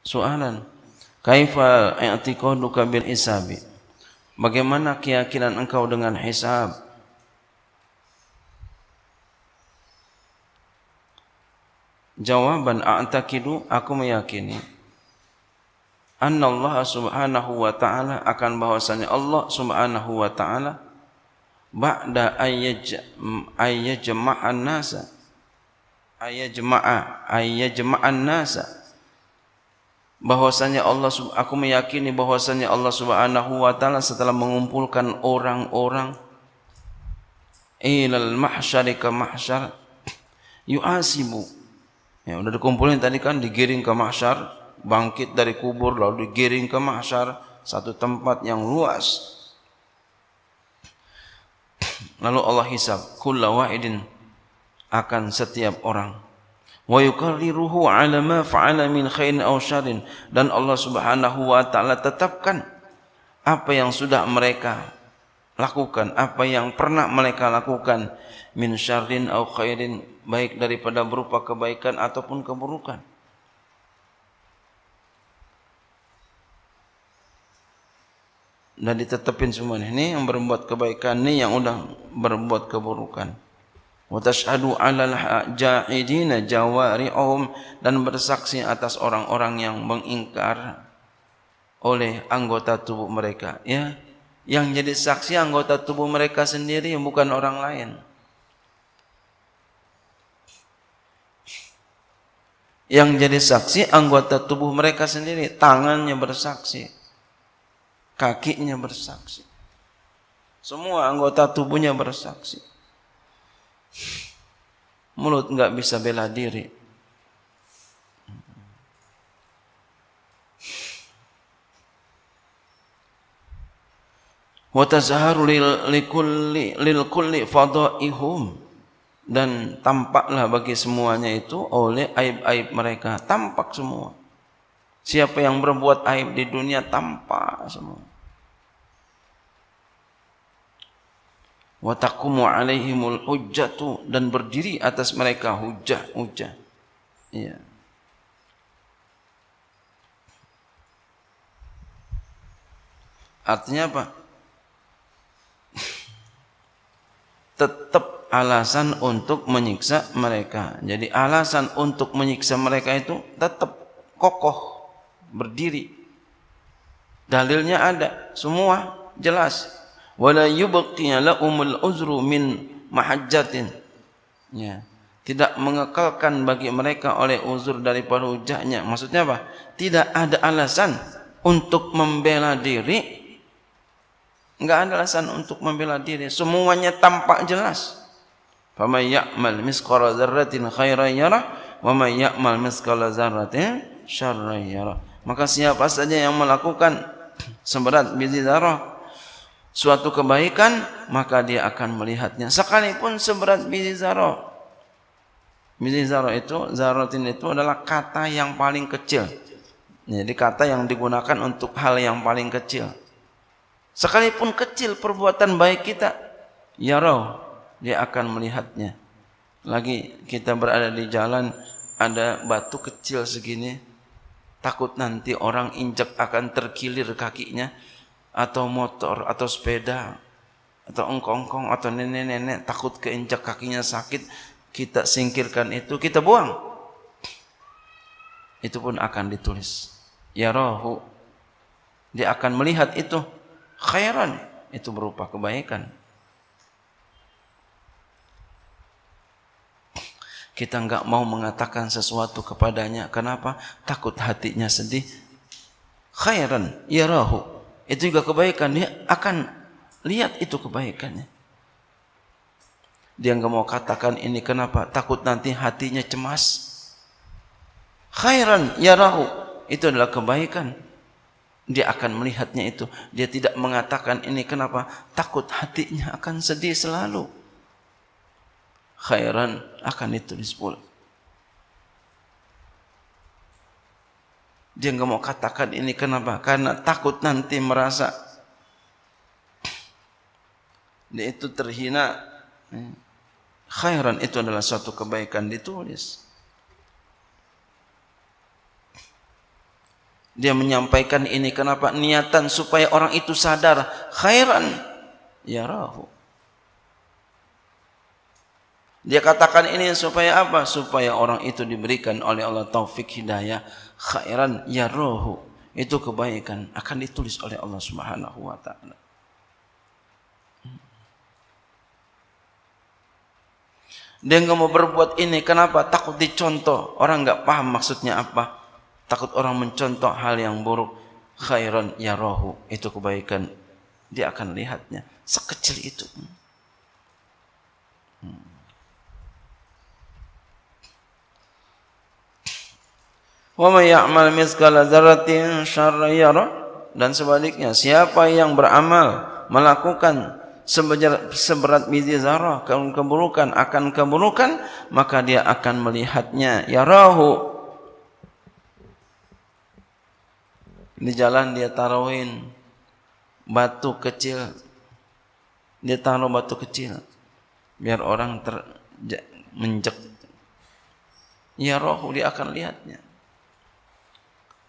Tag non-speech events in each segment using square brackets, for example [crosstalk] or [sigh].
Soalan, kaifa i'tiqaduka bil hisabi? Bagaimana keyakinan engkau dengan hisab? Jawaban a'taqidu aku meyakini anna Allah subhanahu wa ta'ala akan bahwasanya Allah subhanahu wa ta'ala ba'da ayyajma'an nasa ayyajma'a ayyajma'an nasa bahwasanya Allah aku meyakini bahwasanya Allah Subhanahu wa taala setelah mengumpulkan orang-orang ilal mahsyari ke mahsyar yu'asibu ya sudah dikumpulin tadi kan digiring ke mahsyar bangkit dari kubur lalu digiring ke mahsyar satu tempat yang luas lalu Allah hisab kullu wahidin akan setiap orang wa yuqarriruhu ala ma fa'ala min khair aw syarrin dan Allah Subhanahu wa taala tetapkan apa yang sudah mereka lakukan apa yang pernah mereka lakukan min syarrin aw khairin baik daripada berupa kebaikan ataupun keburukan dan ditetapin semua ini yang berbuat kebaikan ini yang sudah berbuat keburukan wa 'alal jahidina jawari'uhum dan bersaksi atas orang-orang yang mengingkar oleh anggota tubuh mereka ya yang jadi saksi anggota tubuh mereka sendiri bukan orang lain yang jadi saksi anggota tubuh mereka sendiri tangannya bersaksi kakinya bersaksi semua anggota tubuhnya bersaksi Mulut nggak bisa bela diri. Wa tazharu lil kulli fadaihum dan tampaklah bagi semuanya itu oleh aib-aib mereka, tampak semua. Siapa yang berbuat aib di dunia tampak semua. watakumu alaihimul hujjatu dan berdiri atas mereka hujjah hujjah Ya. artinya apa [laughs] tetap alasan untuk menyiksa mereka jadi alasan untuk menyiksa mereka itu tetap kokoh berdiri dalilnya ada semua jelas wala yubqiya la umul uzru min mahajjatin ya tidak mengekalkan bagi mereka oleh uzur dari hujahnya maksudnya apa tidak ada alasan untuk membela diri enggak ada alasan untuk membela diri semuanya tampak jelas faman ya'mal misqala dzarratin khairan yara wa man ya'mal misqala dzarratin syarran yara maka siapa saja yang melakukan seberat biji zarah suatu kebaikan, maka dia akan melihatnya. Sekalipun seberat biji zaro Biji zaro itu, zarotin itu adalah kata yang paling kecil. Jadi kata yang digunakan untuk hal yang paling kecil. Sekalipun kecil perbuatan baik kita, ya roh dia akan melihatnya. Lagi kita berada di jalan, ada batu kecil segini, takut nanti orang injak akan terkilir kakinya, atau motor atau sepeda atau engkong-engkong atau nenek-nenek takut keinjak kakinya sakit kita singkirkan itu kita buang itu pun akan ditulis ya rohu dia akan melihat itu khairan itu berupa kebaikan kita nggak mau mengatakan sesuatu kepadanya kenapa takut hatinya sedih khairan ya rohu itu juga kebaikan dia akan lihat itu kebaikannya dia nggak mau katakan ini kenapa takut nanti hatinya cemas khairan ya rahu itu adalah kebaikan dia akan melihatnya itu dia tidak mengatakan ini kenapa takut hatinya akan sedih selalu khairan akan itu disebut. Dia nggak mau katakan ini kenapa? Karena takut nanti merasa dia itu terhina. Khairan itu adalah suatu kebaikan ditulis. Dia menyampaikan ini kenapa niatan supaya orang itu sadar khairan ya rahu dia katakan ini supaya apa? Supaya orang itu diberikan oleh Allah taufik hidayah khairan ya rohu. Itu kebaikan akan ditulis oleh Allah Subhanahu wa taala. Dia nggak mau berbuat ini kenapa? Takut dicontoh. Orang nggak paham maksudnya apa. Takut orang mencontoh hal yang buruk. Khairan ya rohu. Itu kebaikan. Dia akan lihatnya. Sekecil itu. Hmm. wa may ya'mal mithqala dzarratin syarran yarah dan sebaliknya siapa yang beramal melakukan seberat biji zarah keburukan akan keburukan maka dia akan melihatnya yarahu di jalan dia taruhin batu kecil dia taruh batu kecil biar orang ter menjek ya dia akan lihatnya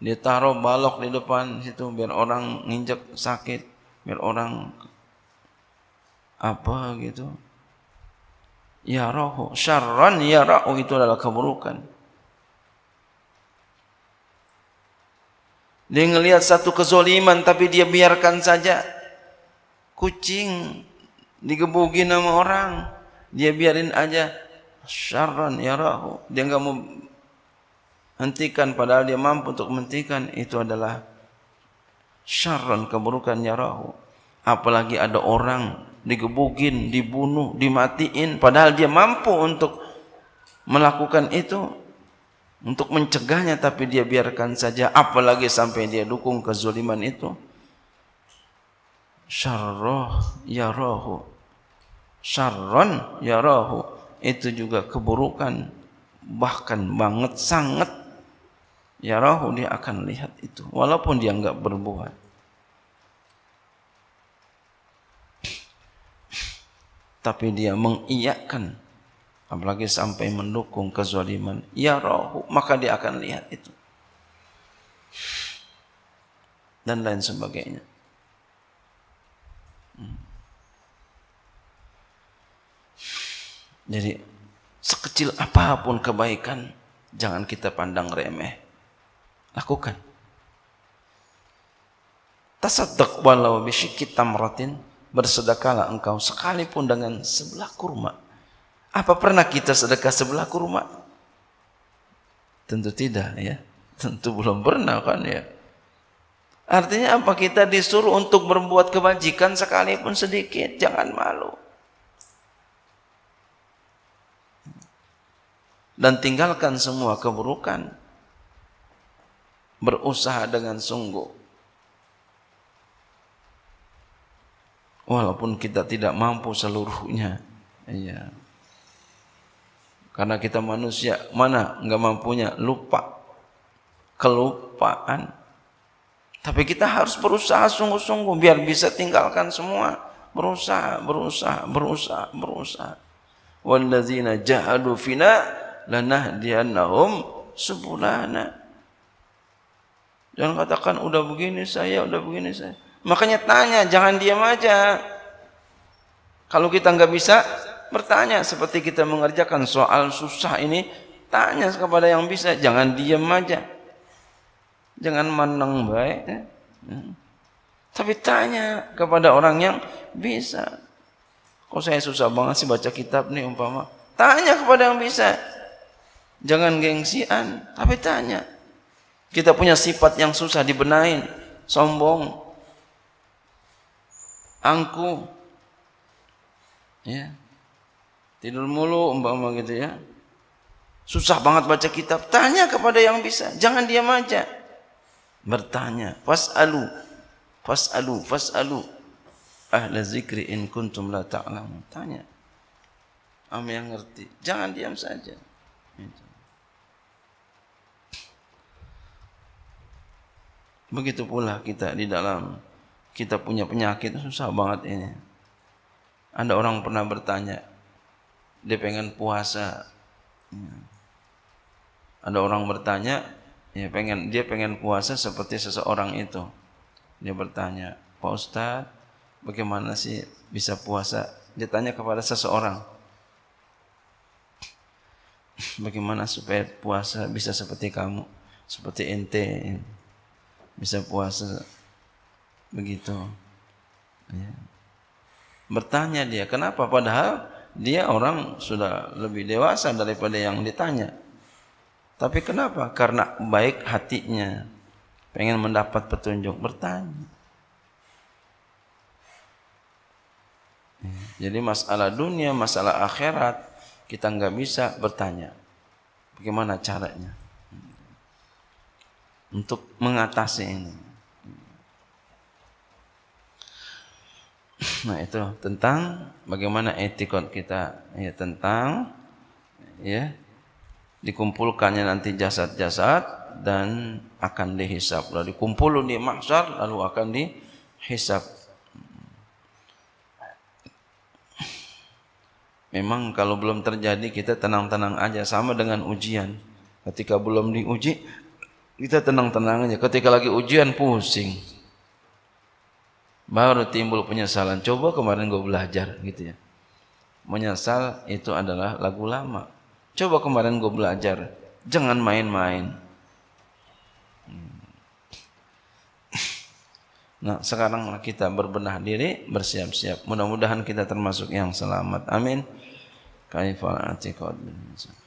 ditaruh balok di depan situ biar orang nginjek sakit biar orang apa gitu ya rohu syarran ya rohu itu adalah keburukan dia ngelihat satu kezoliman tapi dia biarkan saja kucing digebugin sama orang dia biarin aja syarran ya rohu dia nggak mau hentikan padahal dia mampu untuk menghentikan itu adalah syarran keburukan yarahu apalagi ada orang digebukin, dibunuh, dimatiin padahal dia mampu untuk melakukan itu untuk mencegahnya tapi dia biarkan saja apalagi sampai dia dukung kezuliman itu syarroh yarahu syarron yarahu itu juga keburukan bahkan banget sangat Ya rahu dia akan lihat itu walaupun dia enggak berbuat. Tapi dia mengiyakan apalagi sampai mendukung kezaliman. Ya rahu maka dia akan lihat itu. Dan lain sebagainya. Hmm. Jadi sekecil apapun kebaikan jangan kita pandang remeh Lakukan. Tasaddaq walau bisyikit tamratin bersedekahlah engkau sekalipun dengan sebelah kurma. Apa pernah kita sedekah sebelah kurma? Tentu tidak ya. Tentu belum pernah kan ya. Artinya apa kita disuruh untuk berbuat kebajikan sekalipun sedikit, jangan malu. Dan tinggalkan semua keburukan berusaha dengan sungguh. Walaupun kita tidak mampu seluruhnya. Iya. Karena kita manusia, mana enggak mampunya? Lupa. Kelupaan. Tapi kita harus berusaha sungguh-sungguh biar bisa tinggalkan semua. Berusaha, berusaha, berusaha, berusaha. Wallazina ja'adu fina lanahdiyannahum subulana Jangan katakan udah begini saya, udah begini saya. Makanya tanya, jangan diam aja. Kalau kita nggak bisa, bertanya. Seperti kita mengerjakan soal susah ini, tanya kepada yang bisa. Jangan diam aja. Jangan menang baik. Ya. Tapi tanya kepada orang yang bisa. Kok saya susah banget sih baca kitab nih umpama. Tanya kepada yang bisa. Jangan gengsian, tapi tanya. Kita punya sifat yang susah dibenain, sombong, angku, ya. tidur mulu, umpama gitu ya. Susah banget baca kitab. Tanya kepada yang bisa. Jangan diam aja. Bertanya. Fas'alu. Fas'alu. Fas'alu. Ahla zikri in kuntum la ta'lamu. Tanya. Am yang ngerti. Jangan diam saja. Itu. Begitu pula kita di dalam kita punya penyakit susah banget ini. Ada orang pernah bertanya, dia pengen puasa. Ya. Ada orang bertanya, ya pengen dia pengen puasa seperti seseorang itu. Dia bertanya, Pak Ustadz, bagaimana sih bisa puasa? Dia tanya kepada seseorang. Bagaimana supaya puasa bisa seperti kamu, seperti ente? bisa puasa begitu. Ya. Bertanya dia, kenapa? Padahal dia orang sudah lebih dewasa daripada yang ditanya. Tapi kenapa? Karena baik hatinya, pengen mendapat petunjuk, bertanya. Ya. Jadi masalah dunia, masalah akhirat, kita nggak bisa bertanya. Bagaimana caranya? untuk mengatasi ini. Nah itu tentang bagaimana etikot kita ya tentang ya dikumpulkannya nanti jasad-jasad dan akan dihisap. Lalu dikumpul, di mahsyar lalu akan dihisap. Memang kalau belum terjadi kita tenang-tenang aja sama dengan ujian. Ketika belum diuji kita tenang-tenang aja. Ketika lagi ujian pusing. Baru timbul penyesalan. Coba kemarin gue belajar gitu ya. Menyesal itu adalah lagu lama. Coba kemarin gue belajar. Jangan main-main. Hmm. Nah sekarang kita berbenah diri, bersiap-siap. Mudah-mudahan kita termasuk yang selamat. Amin. Kaifal atiqad.